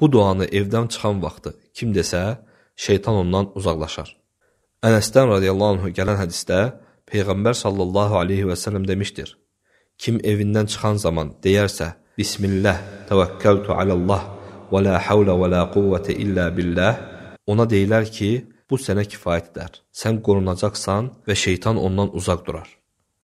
Bu duanı evdən çıxan vaxtı kim desə, şeytan ondan uzaqlaşar. Ənəsdən radiyallahu anhu gələn hədisdə Peyğəmbər sallallahu aleyhi və sələm demişdir, kim evindən çıxan zaman deyərsə, Bismillah, təvəkkəltu aləllah və la havlə və la quvvətə illə billəh, ona deyilər ki, bu sənə kifayət edər, sən qorunacaqsan və şeytan ondan uzaq durar.